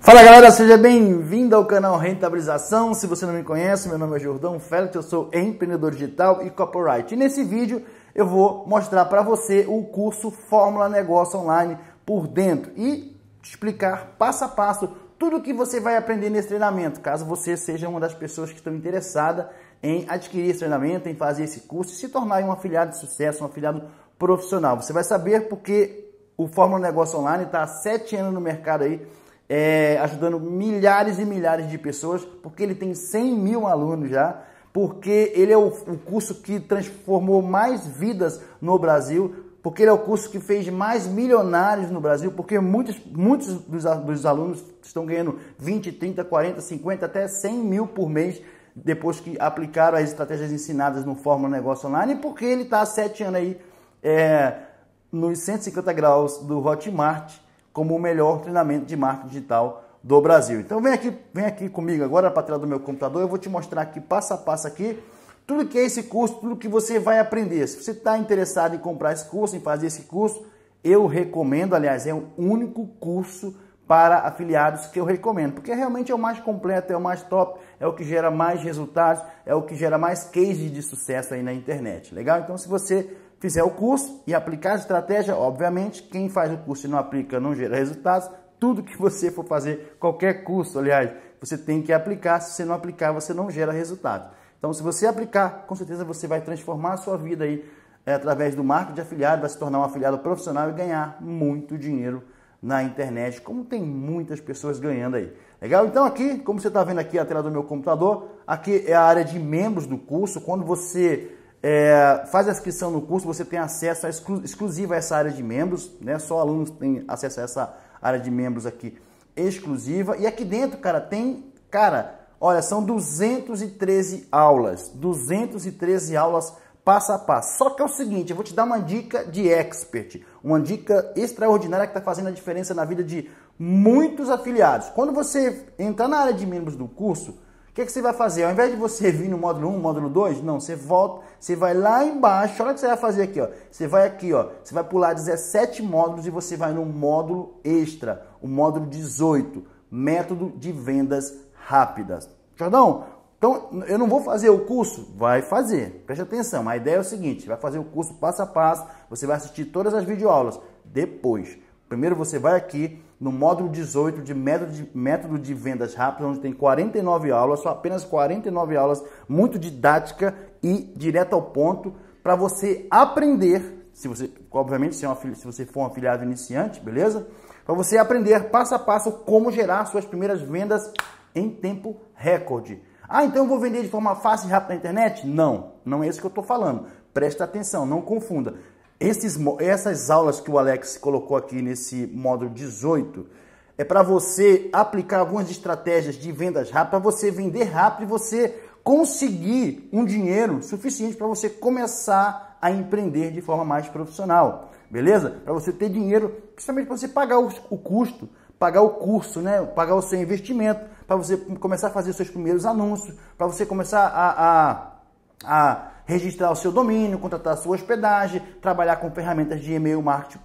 Fala galera, seja bem-vindo ao canal Rentabilização. Se você não me conhece, meu nome é Jordão Félix, eu sou empreendedor digital e copyright. E nesse vídeo eu vou mostrar para você o curso Fórmula Negócio Online por dentro e explicar passo a passo tudo o que você vai aprender nesse treinamento, caso você seja uma das pessoas que estão interessada em adquirir esse treinamento, em fazer esse curso e se tornar um afiliado de sucesso, um afiliado profissional. Você vai saber porque o Fórmula Negócio Online está há sete anos no mercado aí é, ajudando milhares e milhares de pessoas, porque ele tem 100 mil alunos já, porque ele é o, o curso que transformou mais vidas no Brasil, porque ele é o curso que fez mais milionários no Brasil, porque muitos, muitos dos, dos alunos estão ganhando 20, 30, 40, 50, até 100 mil por mês depois que aplicaram as estratégias ensinadas no Fórmula Negócio Online, porque ele está há sete anos aí é, nos 150 graus do Hotmart, como o melhor treinamento de marketing digital do Brasil. Então vem aqui, vem aqui comigo agora para tela do meu computador, eu vou te mostrar aqui passo a passo aqui tudo que é esse curso, tudo que você vai aprender. Se você está interessado em comprar esse curso, em fazer esse curso, eu recomendo, aliás, é o único curso para afiliados que eu recomendo, porque realmente é o mais completo, é o mais top, é o que gera mais resultados, é o que gera mais cases de sucesso aí na internet, legal? Então se você fizer o curso e aplicar a estratégia, obviamente, quem faz o curso e não aplica não gera resultados. Tudo que você for fazer, qualquer curso, aliás, você tem que aplicar. Se você não aplicar, você não gera resultados. Então, se você aplicar, com certeza você vai transformar a sua vida aí é, através do marketing de afiliado, vai se tornar um afiliado profissional e ganhar muito dinheiro na internet, como tem muitas pessoas ganhando aí. Legal? Então aqui, como você está vendo aqui a tela do meu computador, aqui é a área de membros do curso. Quando você é, faz a inscrição no curso, você tem acesso a exclu exclusivo a essa área de membros, né? Só alunos têm acesso a essa área de membros aqui exclusiva. E aqui dentro, cara, tem, cara, olha, são 213 aulas, 213 aulas passo a passo. Só que é o seguinte, eu vou te dar uma dica de expert, uma dica extraordinária que está fazendo a diferença na vida de muitos afiliados. Quando você entrar na área de membros do curso, que, que você vai fazer? Ao invés de você vir no módulo 1, módulo 2, não, você volta, você vai lá embaixo, olha o que você vai fazer aqui, ó. Você vai aqui, ó, você vai pular 17 módulos e você vai no módulo extra, o módulo 18, método de vendas rápidas. Jordão, então eu não vou fazer o curso? Vai fazer, preste atenção, a ideia é o seguinte, vai fazer o curso passo a passo, você vai assistir todas as videoaulas, depois Primeiro você vai aqui no módulo 18 de método, de método de vendas rápidas, onde tem 49 aulas, só apenas 49 aulas, muito didática e direto ao ponto, para você aprender, se você, obviamente, se, é uma, se você for um afiliado iniciante, beleza? Para você aprender passo a passo como gerar suas primeiras vendas em tempo recorde. Ah, então eu vou vender de forma fácil e rápida na internet? Não, não é isso que eu estou falando. Presta atenção, não confunda. Esses, essas aulas que o Alex colocou aqui nesse módulo 18 é para você aplicar algumas estratégias de vendas rápidas, para você vender rápido e você conseguir um dinheiro suficiente para você começar a empreender de forma mais profissional, beleza? Para você ter dinheiro, principalmente para você pagar o, o custo, pagar o curso, né? pagar o seu investimento, para você começar a fazer seus primeiros anúncios, para você começar a, a, a registrar o seu domínio, contratar a sua hospedagem, trabalhar com ferramentas de e-mail marketing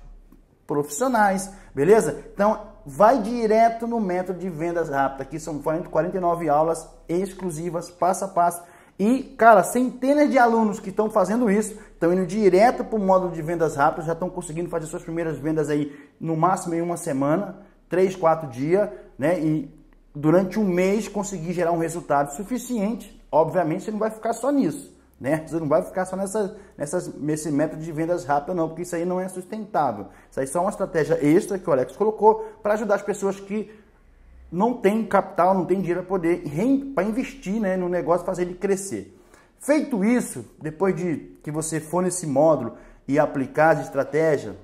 profissionais, beleza? Então, vai direto no método de vendas rápidas. Aqui são 49 aulas exclusivas, passo a passo. E, cara, centenas de alunos que estão fazendo isso, estão indo direto para o módulo de vendas rápidas, já estão conseguindo fazer suas primeiras vendas aí no máximo em uma semana, três, quatro dias, né? E durante um mês conseguir gerar um resultado suficiente. Obviamente, você não vai ficar só nisso. Né? Você não vai ficar só nessa, nessas, nesse método de vendas rápidas, não, porque isso aí não é sustentável. Isso aí é só uma estratégia extra que o Alex colocou para ajudar as pessoas que não têm capital, não têm dinheiro para poder para investir né, no negócio, fazer ele crescer. Feito isso, depois de que você for nesse módulo e aplicar as estratégia,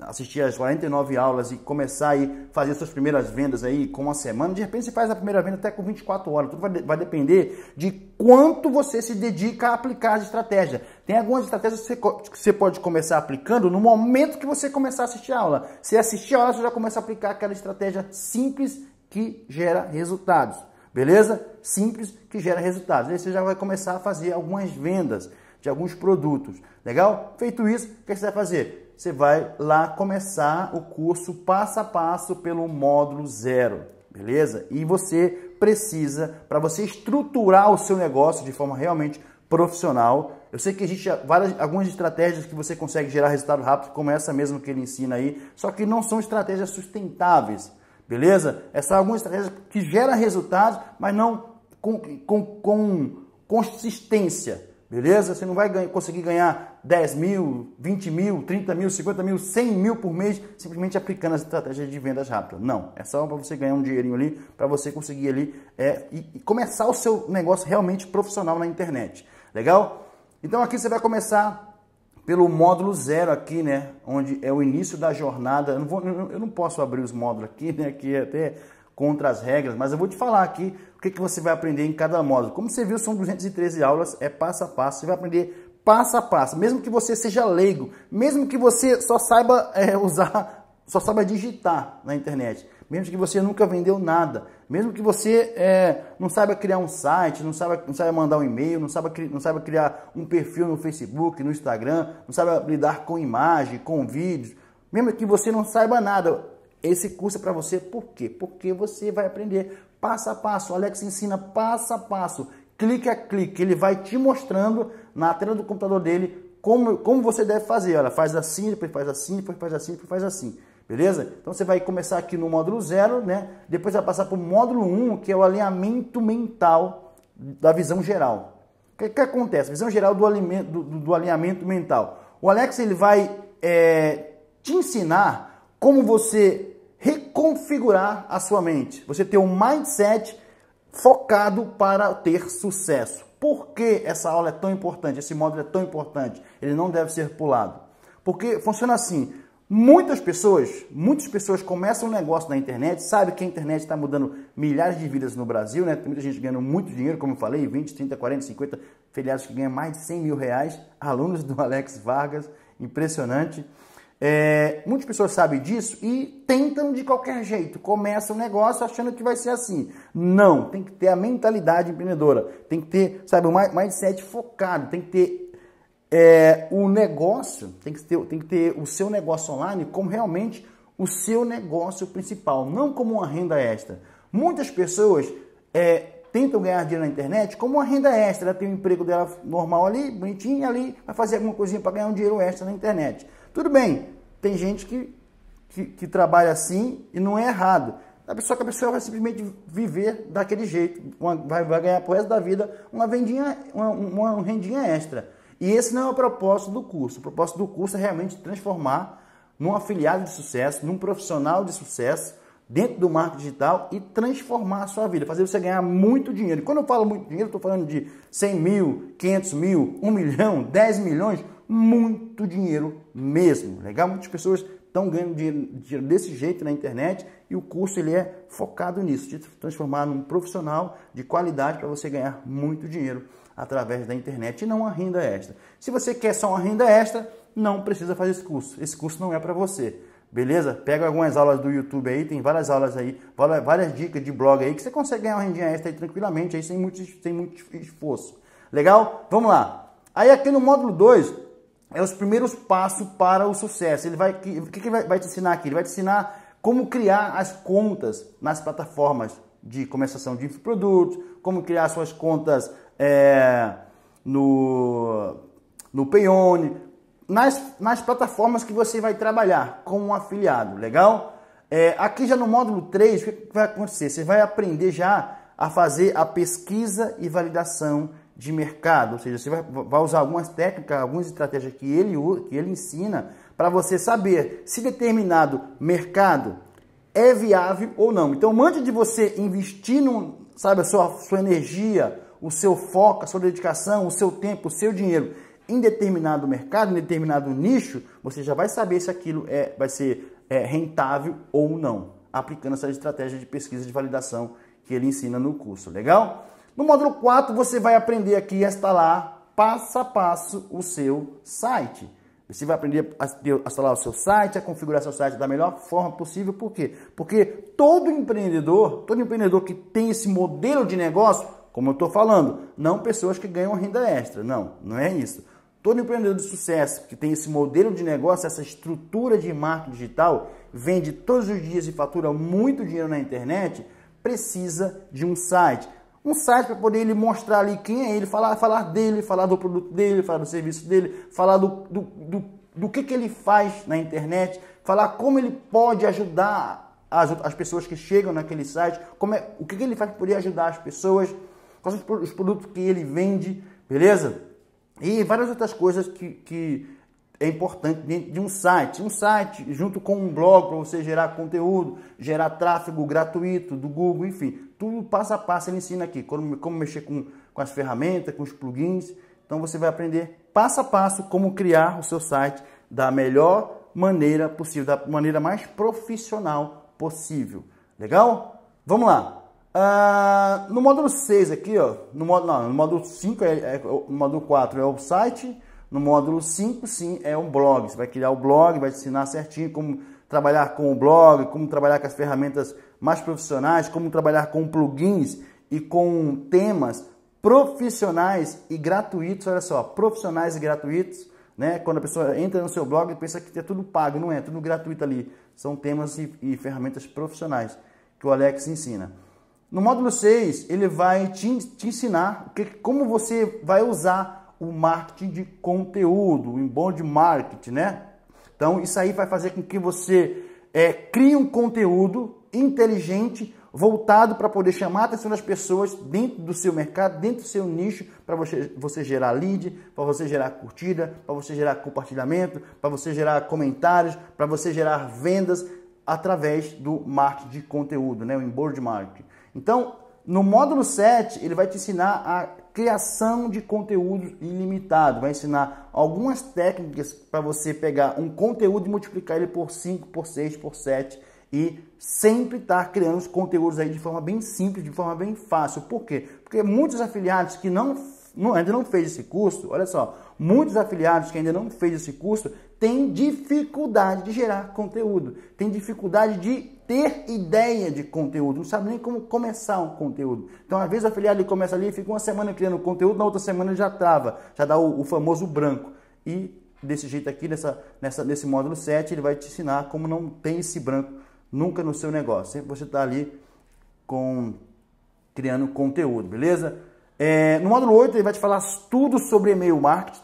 assistir as 49 aulas e começar aí fazer suas primeiras vendas aí com uma semana, de repente você faz a primeira venda até com 24 horas. Tudo vai, vai depender de quanto você se dedica a aplicar as estratégias. Tem algumas estratégias que você, que você pode começar aplicando no momento que você começar a assistir a aula. Se assistir a aula, você já começa a aplicar aquela estratégia simples que gera resultados. Beleza? Simples que gera resultados. Aí você já vai começar a fazer algumas vendas de alguns produtos. Legal? Feito isso, o que você vai fazer? você vai lá começar o curso passo a passo pelo módulo zero, beleza? E você precisa, para você estruturar o seu negócio de forma realmente profissional, eu sei que existe várias, algumas estratégias que você consegue gerar resultado rápido, como essa mesmo que ele ensina aí, só que não são estratégias sustentáveis, beleza? É só algumas estratégias que geram resultados, mas não com, com, com consistência. Beleza? Você não vai ganhar, conseguir ganhar 10 mil, 20 mil, 30 mil, 50 mil, 100 mil por mês simplesmente aplicando as estratégias de vendas rápidas. Não. É só para você ganhar um dinheirinho ali, para você conseguir ali é, e, e começar o seu negócio realmente profissional na internet. Legal? Então aqui você vai começar pelo módulo zero aqui, né? Onde é o início da jornada. Eu não, vou, eu não posso abrir os módulos aqui, né? Que é até contra as regras, mas eu vou te falar aqui o que, que você vai aprender em cada módulo. Como você viu, são 213 aulas, é passo a passo, você vai aprender passo a passo, mesmo que você seja leigo, mesmo que você só saiba é, usar, só saiba digitar na internet, mesmo que você nunca vendeu nada, mesmo que você é, não saiba criar um site, não saiba, não saiba mandar um e-mail, não saiba, não saiba criar um perfil no Facebook, no Instagram, não saiba lidar com imagem, com vídeos, mesmo que você não saiba nada, esse curso é para você por quê? Porque você vai aprender passo a passo. O Alex ensina passo a passo, clique a clique. Ele vai te mostrando na tela do computador dele como, como você deve fazer. Olha, faz assim, depois faz assim, depois faz assim, depois faz assim. Beleza? Então você vai começar aqui no módulo 0, né? Depois vai passar para o módulo 1, um, que é o alinhamento mental da visão geral. O que, que acontece? Visão geral do, alimento, do, do, alinhamento mental. O Alex ele vai é, te ensinar como você reconfigurar a sua mente, você ter um mindset focado para ter sucesso. Por que essa aula é tão importante? Esse módulo é tão importante? Ele não deve ser pulado. Porque funciona assim: muitas pessoas, muitas pessoas começam um negócio na internet, sabe que a internet está mudando milhares de vidas no Brasil, né? Tem muita gente ganhando muito dinheiro, como eu falei, 20, 30, 40, 50 filiados que ganham mais de 100 mil reais, alunos do Alex Vargas, impressionante. É, muitas pessoas sabem disso e tentam de qualquer jeito, começam o negócio achando que vai ser assim. Não, tem que ter a mentalidade empreendedora, tem que ter, sabe, o mindset focado, tem que ter é, o negócio, tem que ter, tem que ter o seu negócio online como realmente o seu negócio principal, não como uma renda extra. Muitas pessoas é, tentam ganhar dinheiro na internet como uma renda extra, ela tem o um emprego dela normal ali, bonitinho ali, vai fazer alguma coisinha para ganhar um dinheiro extra na internet. Tudo bem, tem gente que, que, que trabalha assim e não é errado. A pessoa que a pessoa vai simplesmente viver daquele jeito, uma, vai, vai ganhar pro resto da vida uma vendinha, uma, uma, rendinha extra. E esse não é o propósito do curso. O propósito do curso é realmente transformar num afiliado de sucesso, num profissional de sucesso dentro do marketing digital e transformar a sua vida, fazer você ganhar muito dinheiro. Quando eu falo muito dinheiro, estou falando de 100 mil, 500 mil, 1 milhão, 10 milhões, muito dinheiro mesmo. É legal? Muitas pessoas estão ganhando dinheiro desse jeito na internet e o curso ele é focado nisso, de transformar num profissional de qualidade para você ganhar muito dinheiro através da internet e não a renda extra. Se você quer só uma renda extra, não precisa fazer esse curso. Esse curso não é para você. Beleza? Pega algumas aulas do YouTube aí, tem várias aulas aí, várias dicas de blog aí que você consegue ganhar uma rendinha extra aí tranquilamente, aí sem muito, sem muito esforço. Legal? Vamos lá. Aí aqui no módulo 2, é os primeiros passos para o sucesso. Ele vai, o que, que ele vai te ensinar aqui? Ele vai te ensinar como criar as contas nas plataformas de comercialização de produtos, como criar suas contas é, no, no Payone, nas, nas plataformas que você vai trabalhar como um afiliado, legal? É, aqui já no módulo 3, o que vai acontecer? Você vai aprender já a fazer a pesquisa e validação de mercado, ou seja, você vai, vai usar algumas técnicas, algumas estratégias que ele, que ele ensina para você saber se determinado mercado é viável ou não. Então, antes de você investir num, sabe, a sua, sua energia, o seu foco, a sua dedicação, o seu tempo, o seu dinheiro em determinado mercado, em determinado nicho, você já vai saber se aquilo é, vai ser é, rentável ou não, aplicando essa estratégia de pesquisa de validação que ele ensina no curso. Legal? No módulo 4, você vai aprender aqui a instalar passo a passo o seu site. Você vai aprender a instalar o seu site, a configurar seu site da melhor forma possível. Por quê? Porque todo empreendedor, todo empreendedor que tem esse modelo de negócio, como eu estou falando, não pessoas que ganham renda extra. Não, não é isso. Todo empreendedor de sucesso que tem esse modelo de negócio, essa estrutura de marketing digital, vende todos os dias e fatura muito dinheiro na internet, precisa de um site um site para poder ele mostrar ali quem é ele, falar, falar dele, falar do produto dele, falar do serviço dele, falar do, do, do, do que, que ele faz na internet, falar como ele pode ajudar as, as pessoas que chegam naquele site, como é, o que, que ele faz para poder ajudar as pessoas, quais são os, produtos que ele vende, beleza? E várias outras coisas que, que é importante dentro de um site. Um site junto com um blog para você gerar conteúdo, gerar tráfego gratuito do Google, enfim tudo passo a passo ele ensina aqui, como, como mexer com, com as ferramentas, com os plugins. Então você vai aprender passo a passo como criar o seu site da melhor maneira possível, da maneira mais profissional possível. Legal? Vamos lá. Ah, no módulo 6 aqui, ó, no módulo, não, no módulo 5, é, é, no módulo 4 é o site, no módulo 5 sim é um blog. Você vai criar o blog, vai ensinar certinho como trabalhar com o blog, como trabalhar com as ferramentas mais profissionais, como trabalhar com plugins e com temas profissionais e gratuitos. Olha só, profissionais e gratuitos. Né? Quando a pessoa entra no seu blog e pensa que é tudo pago, não é, é, tudo gratuito ali. São temas e, e ferramentas profissionais que o Alex ensina. No módulo 6, ele vai te, te ensinar que, como você vai usar o marketing de conteúdo, o inbound marketing, né? Então, isso aí vai fazer com que você é, crie um conteúdo inteligente voltado para poder chamar a atenção das pessoas dentro do seu mercado, dentro do seu nicho, para você, você gerar lead, para você gerar curtida, para você gerar compartilhamento, para você gerar comentários, para você gerar vendas através do marketing de conteúdo, né? o inbound marketing. Então, no módulo 7, ele vai te ensinar a criação de conteúdo ilimitado. Vai ensinar algumas técnicas para você pegar um conteúdo e multiplicar ele por 5, por 6, por 7 e sempre estar tá criando os conteúdos aí de forma bem simples, de forma bem fácil. Por quê? Porque muitos afiliados que não, não ainda não fez esse curso, olha só, muitos afiliados que ainda não fez esse curso têm dificuldade de gerar conteúdo, têm dificuldade de ter ideia de conteúdo, não sabe nem como começar um conteúdo. Então, às vezes, o afiliado começa ali, fica uma semana criando conteúdo, na outra semana já trava, já dá o, o famoso branco. E desse jeito aqui, nessa, nessa, nesse módulo 7, ele vai te ensinar como não tem esse branco nunca no seu negócio. Sempre você está ali com criando conteúdo, beleza? É, no módulo 8, ele vai te falar tudo sobre e-mail marketing,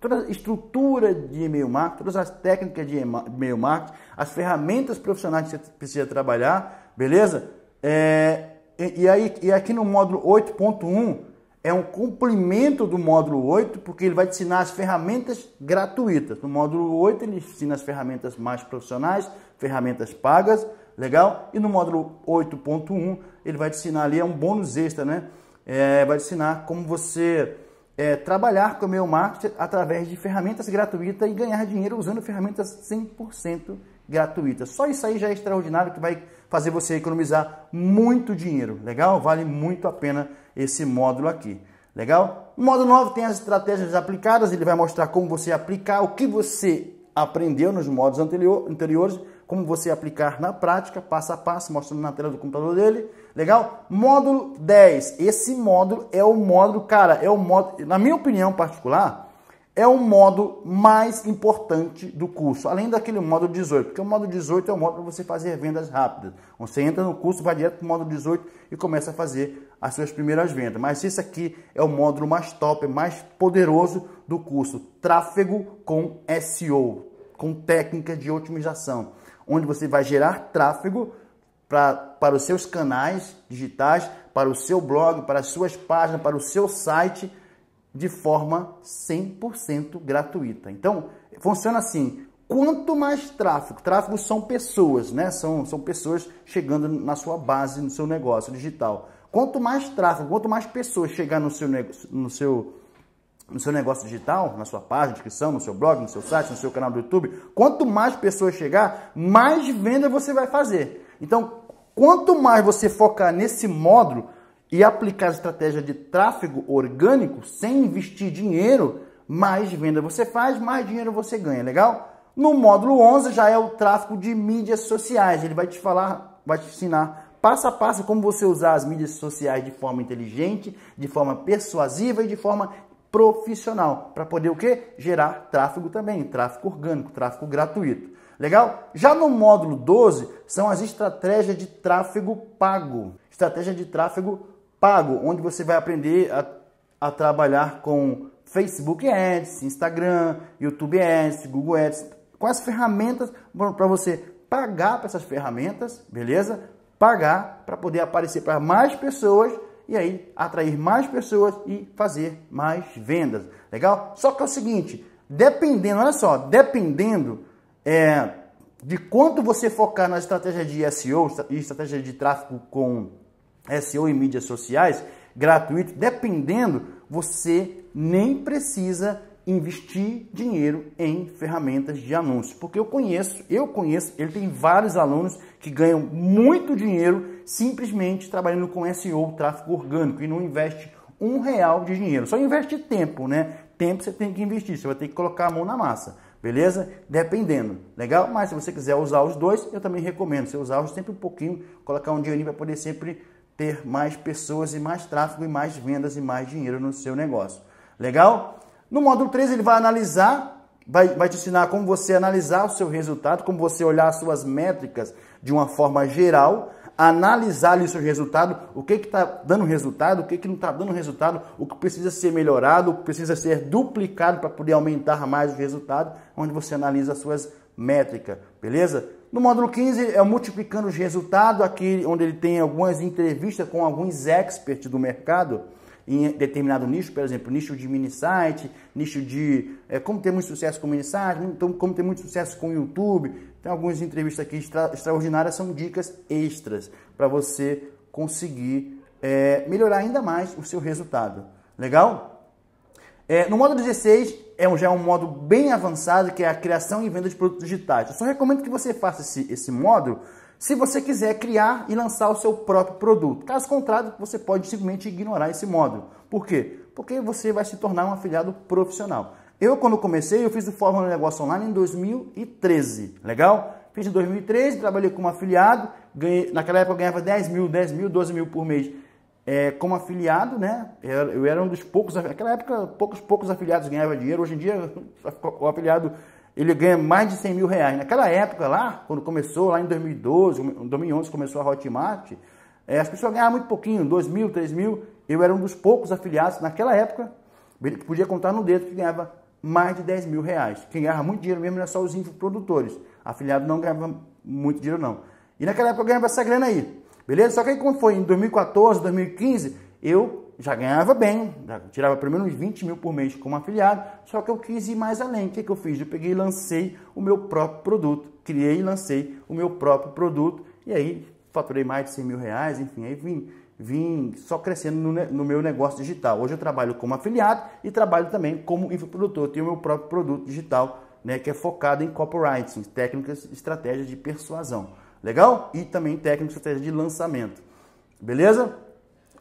toda a estrutura de e-mail marketing, todas as técnicas de e-mail marketing, as ferramentas profissionais que você precisa trabalhar, beleza? É, e, e, aí, e aqui no módulo 8.1 é um complemento do módulo 8, porque ele vai te ensinar as ferramentas gratuitas. No módulo 8 ele ensina as ferramentas mais profissionais, ferramentas pagas, legal? E no módulo 8.1 ele vai te ensinar ali, é um bônus extra, né? É, vai te ensinar como você é, trabalhar com o meu marketing através de ferramentas gratuitas e ganhar dinheiro usando ferramentas 100% gratuitas. Só isso aí já é extraordinário que vai fazer você economizar muito dinheiro. Legal? Vale muito a pena esse módulo aqui. Legal? O módulo 9 tem as estratégias aplicadas, ele vai mostrar como você aplicar o que você aprendeu nos módulos anteriores, como você aplicar na prática, passo a passo, mostrando na tela do computador dele. Legal? Módulo 10. Esse módulo é o módulo, cara, é o módulo, na minha opinião particular, é o módulo mais importante do curso, além daquele módulo 18, porque o módulo 18 é o módulo para você fazer vendas rápidas. Você entra no curso, vai direto para o módulo 18 e começa a fazer as suas primeiras vendas. Mas esse aqui é o módulo mais top, é mais poderoso do curso, tráfego com SEO, com técnica de otimização, onde você vai gerar tráfego pra, para os seus canais digitais, para o seu blog, para as suas páginas, para o seu site, de forma 100% gratuita. Então, funciona assim. Quanto mais tráfego, tráfego são pessoas, né? São, são pessoas chegando na sua base, no seu negócio digital. Quanto mais tráfego, quanto mais pessoas chegar no seu, no seu, no seu negócio digital, na sua página, descrição, no seu blog, no seu site, no seu canal do YouTube, quanto mais pessoas chegar, mais venda você vai fazer. Então, Quanto mais você focar nesse módulo e aplicar a estratégia de tráfego orgânico sem investir dinheiro, mais venda você faz, mais dinheiro você ganha, legal? No módulo 11 já é o tráfego de mídias sociais. Ele vai te falar, vai te ensinar passo a passo como você usar as mídias sociais de forma inteligente, de forma persuasiva e de forma profissional, para poder o que? Gerar tráfego também, tráfego orgânico, tráfego gratuito. Legal? Já no módulo 12 são as estratégias de tráfego pago. Estratégia de tráfego pago, onde você vai aprender a, a trabalhar com Facebook Ads, Instagram, YouTube Ads, Google Ads, com as ferramentas para você pagar para essas ferramentas, beleza? Pagar para poder aparecer para mais pessoas e aí atrair mais pessoas e fazer mais vendas. Legal? Só que é o seguinte, dependendo, olha só, dependendo é, de quanto você focar na estratégia de SEO e estratégia de tráfego com SEO e mídias sociais, gratuito, dependendo, você nem precisa investir dinheiro em ferramentas de anúncio. Porque eu conheço, eu conheço, ele tem vários alunos que ganham muito dinheiro simplesmente trabalhando com SEO, tráfego orgânico, e não investe um real de dinheiro. Só investe tempo, né? Tempo você tem que investir, você vai ter que colocar a mão na massa beleza? Dependendo, legal? Mas se você quiser usar os dois, eu também recomendo. Você usar sempre um pouquinho, colocar um dinheirinho para poder sempre ter mais pessoas e mais tráfego e mais vendas e mais dinheiro no seu negócio. Legal? No módulo 3 ele vai analisar, vai, vai te ensinar como você analisar o seu resultado, como você olhar as suas métricas de uma forma geral, analisar os seus resultados, o que está dando resultado, o que, que não está dando resultado, o que precisa ser melhorado, o que precisa ser duplicado para poder aumentar mais o resultado, onde você analisa as suas métricas, beleza? No módulo 15 é multiplicando os resultados, aqui onde ele tem algumas entrevistas com alguns experts do mercado, em determinado nicho, por exemplo, nicho de mini site, nicho de. É, como ter muito sucesso com mini site, então, como ter muito sucesso com YouTube. Tem algumas entrevistas aqui extra, extraordinárias, são dicas extras para você conseguir é, melhorar ainda mais o seu resultado. Legal? É, no modo 16, é um, já é um modo bem avançado que é a criação e venda de produtos digitais. Eu só recomendo que você faça esse, esse módulo se você quiser criar e lançar o seu próprio produto. Caso contrário, você pode simplesmente ignorar esse módulo. Por quê? Porque você vai se tornar um afiliado profissional. Eu, quando comecei, eu fiz o Fórmula de Negócio Online em 2013, legal? Fiz em 2013, trabalhei como afiliado, ganhei, naquela época eu ganhava 10 mil, 10 mil, 12 mil por mês é, como afiliado, né? Eu, eu era um dos poucos, naquela época, poucos, poucos afiliados ganhavam dinheiro. Hoje em dia, o afiliado ele ganha mais de 100 mil reais. Naquela época lá, quando começou, lá em 2012, 2011, começou a Hotmart, é, as pessoas ganhavam muito pouquinho, 2 mil, 3 mil. Eu era um dos poucos afiliados naquela época, que podia contar no dedo que ganhava mais de 10 mil reais. Quem ganhava muito dinheiro mesmo era só os produtores. Afiliado não ganhava muito dinheiro não. E naquela época eu ganhava essa grana aí, beleza? Só que aí quando foi em 2014, 2015, eu já ganhava bem, já tirava pelo menos 20 mil por mês como afiliado, só que eu quis ir mais além. O que, que eu fiz? Eu peguei e lancei o meu próprio produto. Criei e lancei o meu próprio produto e aí faturei mais de 100 mil reais, enfim, aí vim, vim só crescendo no, no meu negócio digital. Hoje eu trabalho como afiliado e trabalho também como infoprodutor. Tenho o meu próprio produto digital, né, que é focado em copywriting, técnicas e estratégias de persuasão. Legal? E também técnicas e estratégias de lançamento. Beleza?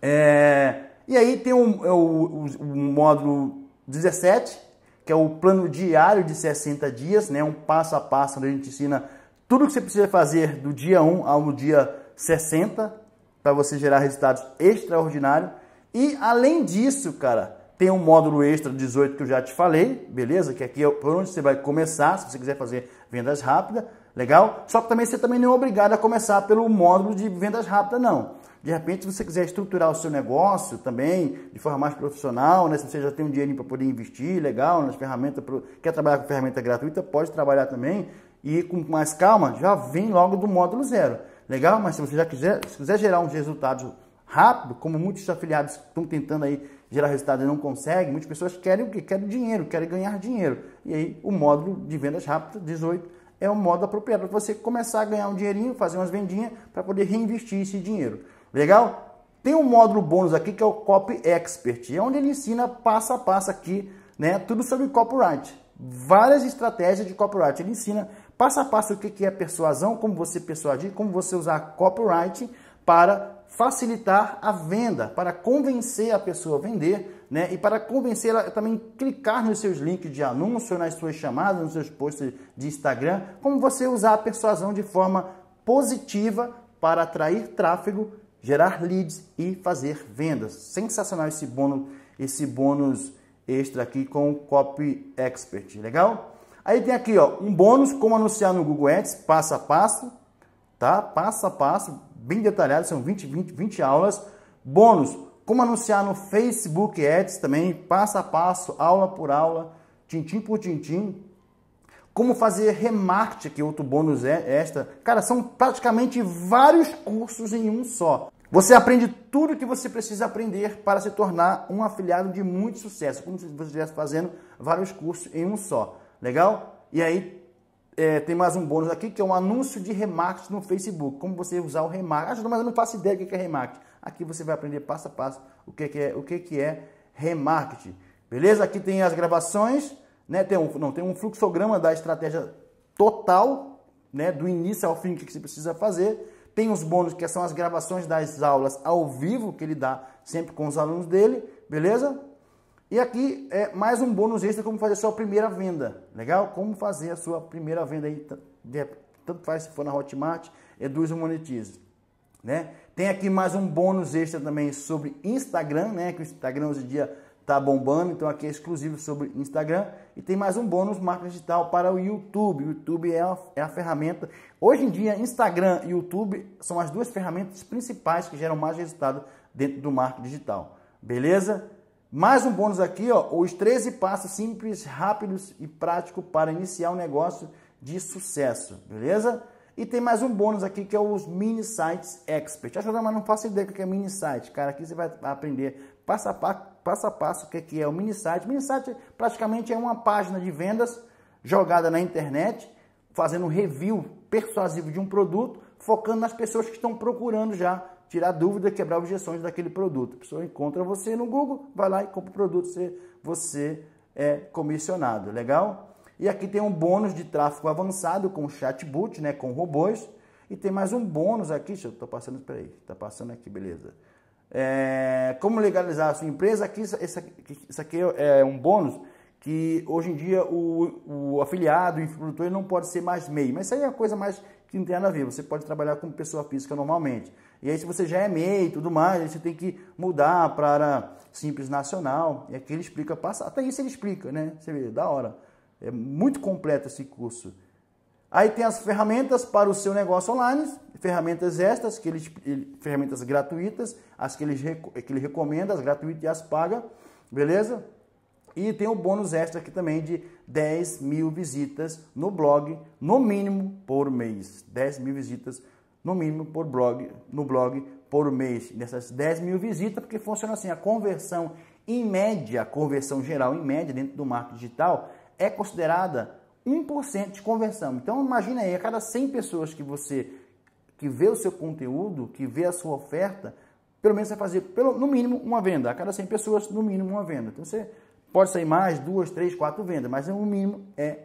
É... E aí tem é o, o, o módulo 17, que é o plano diário de 60 dias, né? um passo a passo onde a gente ensina tudo que você precisa fazer do dia 1 ao dia 60 para você gerar resultados extraordinários. E além disso, cara, tem um módulo extra 18 que eu já te falei, beleza? Que aqui é por onde você vai começar, se você quiser fazer vendas rápidas. Legal? Só que também você também não é obrigado a começar pelo módulo de vendas rápidas, não. De repente, se você quiser estruturar o seu negócio também de forma mais profissional, né? se você já tem um dinheiro para poder investir, legal, nas ferramentas, pro... quer trabalhar com ferramenta gratuita, pode trabalhar também. E com mais calma, já vem logo do módulo zero. Legal? Mas se você já quiser, se quiser gerar uns resultados rápido, como muitos afiliados estão tentando aí gerar resultado e não conseguem, muitas pessoas querem o quê? Querem dinheiro, querem ganhar dinheiro. E aí o módulo de vendas rápidas, 18 é um modo apropriado para você começar a ganhar um dinheirinho, fazer umas vendinhas para poder reinvestir esse dinheiro. Legal? Tem um módulo bônus aqui que é o Copy Expert, é onde ele ensina passo a passo aqui, né, tudo sobre copyright. Várias estratégias de copyright. Ele ensina passo a passo o que é persuasão, como você persuadir, como você usar copyright para facilitar a venda, para convencer a pessoa a vender né? E para convencê-la também clicar nos seus links de anúncio, nas suas chamadas, nos seus posts de Instagram, como você usar a persuasão de forma positiva para atrair tráfego, gerar leads e fazer vendas. Sensacional esse bônus, esse bônus extra aqui com o Copy Expert, legal? Aí tem aqui, ó, um bônus como anunciar no Google Ads, passo a passo, tá? Passo a passo, bem detalhado, são 20, 20, 20 aulas. Bônus, como anunciar no Facebook Ads também, passo a passo, aula por aula, tintim por tintim. Como fazer remarketing, que outro bônus é esta. Cara, são praticamente vários cursos em um só. Você aprende tudo o que você precisa aprender para se tornar um afiliado de muito sucesso, como se você estivesse fazendo vários cursos em um só. Legal? E aí é, tem mais um bônus aqui que é um anúncio de remarketing no Facebook. Como você usar o remarketing. Ah, mas eu não faço ideia do que é remarketing. Aqui você vai aprender passo a passo o que, é, o que, que é remarketing. Beleza? Aqui tem as gravações, né? Tem um, não, tem um fluxograma da estratégia total, né? Do início ao fim, que você precisa fazer. Tem os bônus que são as gravações das aulas ao vivo que ele dá sempre com os alunos dele, beleza? E aqui é mais um bônus extra como fazer a sua primeira venda, legal? Como fazer a sua primeira venda aí, tanto faz se for na Hotmart, Eduz ou Monetize, né? Tem aqui mais um bônus extra também sobre Instagram, né? Que o Instagram hoje em dia tá bombando, então aqui é exclusivo sobre Instagram. E tem mais um bônus marca digital para o YouTube. O YouTube é a, é a ferramenta. Hoje em dia, Instagram e YouTube são as duas ferramentas principais que geram mais resultado dentro do marketing digital. Beleza? Mais um bônus aqui, ó, os 13 passos simples, rápidos e práticos para iniciar um negócio de sucesso, beleza? E tem mais um bônus aqui que é os mini sites expert. Acho que eu não faço ideia do que é mini site, cara. Aqui você vai aprender passo a passo, passo, a passo o que é o mini site. Mini site praticamente é uma página de vendas jogada na internet, fazendo um review persuasivo de um produto, focando nas pessoas que estão procurando já tirar dúvida, quebrar objeções daquele produto. A pessoa encontra você no Google, vai lá e compra o produto, você, você é comissionado. Legal? E aqui tem um bônus de tráfego avançado com chatbot, né, com robôs. E tem mais um bônus aqui, deixa eu tô passando para aí, tá passando aqui, beleza. É, como legalizar a sua empresa, aqui isso aqui, isso é, aqui é um bônus que hoje em dia o, o afiliado, o produtor não pode ser mais MEI, mas isso aí é uma coisa mais que não tem nada a ver, você pode trabalhar como pessoa física normalmente. E aí se você já é MEI e tudo mais, aí você tem que mudar para Simples Nacional, e aqui ele explica, passa, até isso ele explica, né, você vê, da hora. É muito completo esse curso. Aí tem as ferramentas para o seu negócio online, ferramentas estas, que ele, ele ferramentas gratuitas, as que ele, que ele recomenda, as gratuitas e as paga, beleza? E tem o bônus extra aqui também de 10 mil visitas no blog, no mínimo por mês. 10 mil visitas no mínimo por blog, no blog por mês. Nessas 10 mil visitas, porque funciona assim, a conversão em média, a conversão geral em média dentro do marketing digital é considerada 1% de conversão. Então imagina aí, a cada 100 pessoas que você que vê o seu conteúdo, que vê a sua oferta, pelo menos você vai fazer pelo, no mínimo uma venda. A cada 100 pessoas, no mínimo uma venda. Então você pode sair mais, duas, três, quatro vendas, mas o mínimo é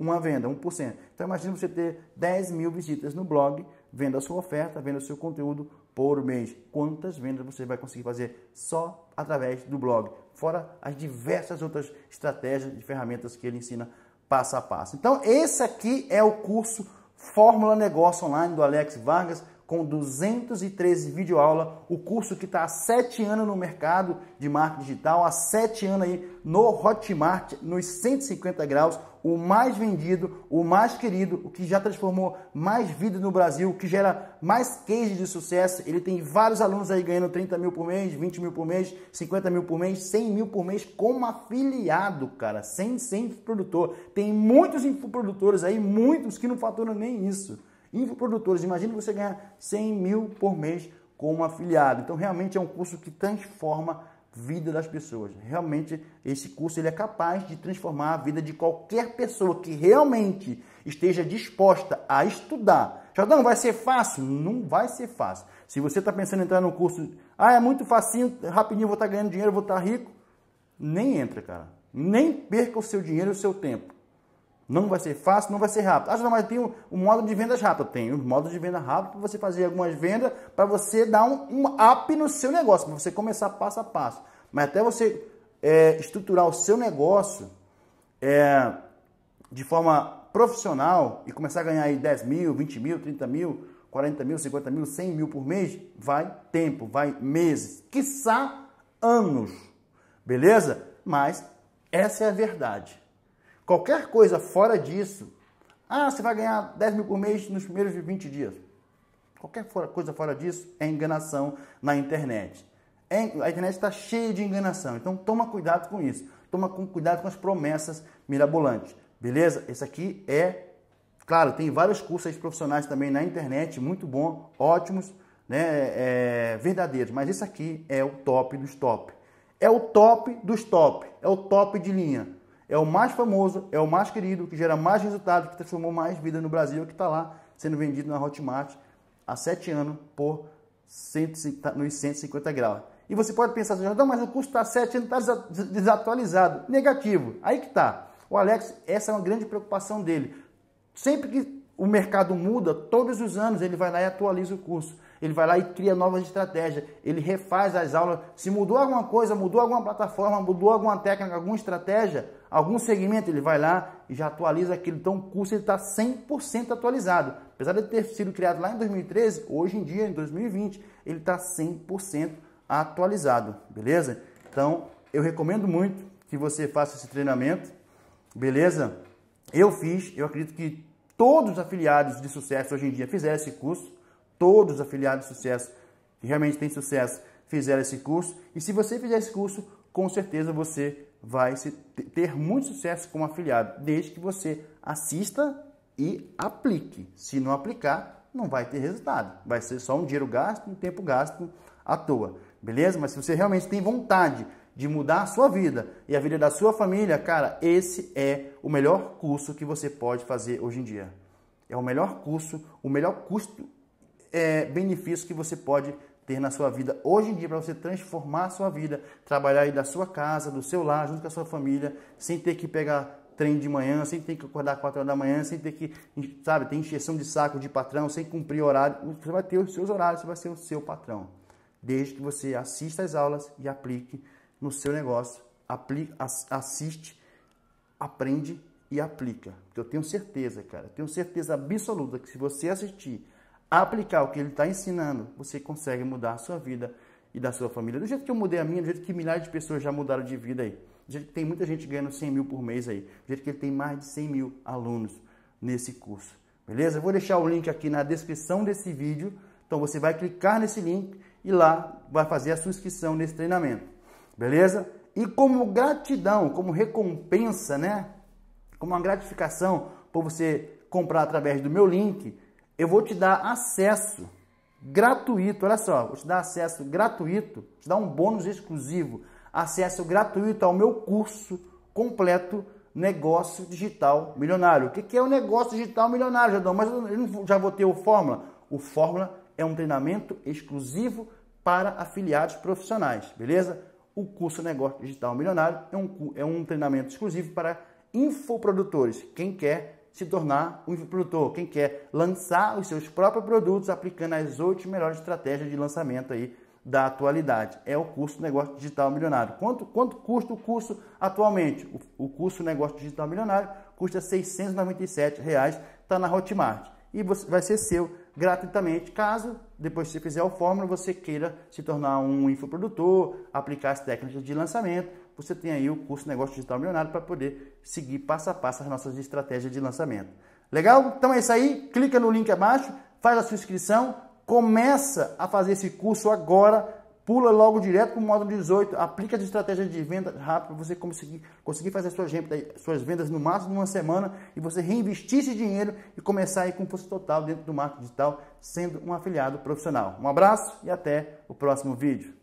uma venda, 1%. Então imagina você ter 10 mil visitas no blog, vendo a sua oferta, vendo o seu conteúdo por mês. Quantas vendas você vai conseguir fazer só através do blog? fora as diversas outras estratégias e ferramentas que ele ensina passo a passo. Então, esse aqui é o curso Fórmula Negócio Online do Alex Vargas com 213 videoaula, o curso que está há 7 anos no mercado de marketing digital, há 7 anos aí no Hotmart, nos 150 graus, o mais vendido, o mais querido, o que já transformou mais vida no Brasil, o que gera mais case de sucesso. Ele tem vários alunos aí ganhando 30 mil por mês, 20 mil por mês, 50 mil por mês, 100 mil por mês como afiliado, cara, sem, sem produtor. Tem muitos produtores aí, muitos que não faturam nem isso. Infoprodutores, imagine você ganhar 100 mil por mês como afiliado. Então, realmente é um curso que transforma a vida das pessoas. Realmente, esse curso ele é capaz de transformar a vida de qualquer pessoa que realmente esteja disposta a estudar. Jordão, vai ser fácil? Não vai ser fácil. Se você está pensando em entrar no curso, ah, é muito facinho, rapidinho vou estar tá ganhando dinheiro, vou estar tá rico, nem entra, cara. Nem perca o seu dinheiro e o seu tempo. Não vai ser fácil, não vai ser rápido. Ah, mas tem um, um modo de vendas rápido. Tem um modo de venda rápido para você fazer algumas vendas, para você dar um, um up no seu negócio, para você começar passo a passo. Mas até você é, estruturar o seu negócio é, de forma profissional e começar a ganhar aí 10 mil, 20 mil, 30 mil, 40 mil, 50 mil, 100 mil por mês, vai tempo, vai meses, quiçá anos. Beleza? Mas essa é a verdade. Qualquer coisa fora disso, ah, você vai ganhar 10 mil por mês nos primeiros 20 dias. Qualquer coisa fora disso é enganação na internet. É, a internet está cheia de enganação, então toma cuidado com isso. Toma cuidado com as promessas mirabolantes, beleza? Esse aqui é, claro, tem vários cursos profissionais também na internet, muito bom, ótimos, né, é, é, verdadeiros. Mas esse aqui é o top dos top. É o top dos top. É o top de linha é o mais famoso, é o mais querido, que gera mais resultados, que transformou mais vida no Brasil, que está lá sendo vendido na Hotmart há sete anos por 150, tá, nos 150 graus. E você pode pensar assim, não, mas o custo está sete". anos, está desatualizado. Negativo. Aí que está. O Alex, essa é uma grande preocupação dele. Sempre que o mercado muda, todos os anos ele vai lá e atualiza o curso ele vai lá e cria novas estratégias, ele refaz as aulas. Se mudou alguma coisa, mudou alguma plataforma, mudou alguma técnica, alguma estratégia, algum segmento, ele vai lá e já atualiza aquilo. Então o curso está 100% atualizado. Apesar de ter sido criado lá em 2013, hoje em dia, em 2020, ele está 100% atualizado, beleza? Então eu recomendo muito que você faça esse treinamento, beleza? Eu fiz, eu acredito que todos os afiliados de sucesso hoje em dia fizeram esse curso todos os afiliados de sucesso que realmente têm sucesso fizeram esse curso. E se você fizer esse curso, com certeza você vai ter muito sucesso como afiliado, desde que você assista e aplique. Se não aplicar, não vai ter resultado. Vai ser só um dinheiro gasto, um tempo gasto à toa. Beleza? Mas se você realmente tem vontade de mudar a sua vida e a vida da sua família, cara, esse é o melhor curso que você pode fazer hoje em dia. É o melhor curso, o melhor custo é, benefícios que você pode ter na sua vida hoje em dia, para você transformar a sua vida, trabalhar aí da sua casa, do seu lar, junto com a sua família, sem ter que pegar trem de manhã, sem ter que acordar 4 horas da manhã, sem ter que, sabe, ter injeção de saco de patrão, sem cumprir horário. Você vai ter os seus horários, você vai ser o seu patrão. Desde que você assista às aulas e aplique no seu negócio. Aplique, assiste, aprende e aplica. eu tenho certeza, cara, tenho certeza absoluta que se você assistir aplicar o que ele está ensinando, você consegue mudar a sua vida e da sua família. Do jeito que eu mudei a minha, do jeito que milhares de pessoas já mudaram de vida aí. Do jeito que tem muita gente ganhando 100 mil por mês aí. Do jeito que ele tem mais de 100 mil alunos nesse curso. Beleza? Eu vou deixar o link aqui na descrição desse vídeo. Então você vai clicar nesse link e lá vai fazer a sua inscrição nesse treinamento. Beleza? E como gratidão, como recompensa, né? Como uma gratificação por você comprar através do meu link, eu vou te dar acesso gratuito, olha só, vou te dar acesso gratuito, te dar um bônus exclusivo, acesso gratuito ao meu curso completo Negócio Digital Milionário. O que é o Negócio Digital Milionário, Jadão? Mas eu já vou ter o Fórmula? O Fórmula é um treinamento exclusivo para afiliados profissionais, beleza? O curso Negócio Digital Milionário é um, é um treinamento exclusivo para infoprodutores, quem quer se tornar um produtor, quem quer lançar os seus próprios produtos aplicando as oito melhores estratégias de lançamento aí da atualidade. É o curso Negócio Digital Milionário. Quanto, quanto custa o curso atualmente? O, o curso Negócio Digital Milionário custa R$ 697, está na Hotmart. E você, vai ser seu gratuitamente, caso depois que você fizer o fórmula, você queira se tornar um infoprodutor, aplicar as técnicas de lançamento você tem aí o curso Negócio Digital Milionário para poder seguir passo a passo as nossas estratégias de lançamento. Legal? Então é isso aí. Clica no link abaixo, faz a sua inscrição, começa a fazer esse curso agora pula logo direto para o módulo 18, aplica as estratégias de venda rápido para você conseguir, conseguir fazer suas, suas vendas no máximo de uma semana e você reinvestir esse dinheiro e começar aí com força total dentro do marketing digital, sendo um afiliado profissional. Um abraço e até o próximo vídeo.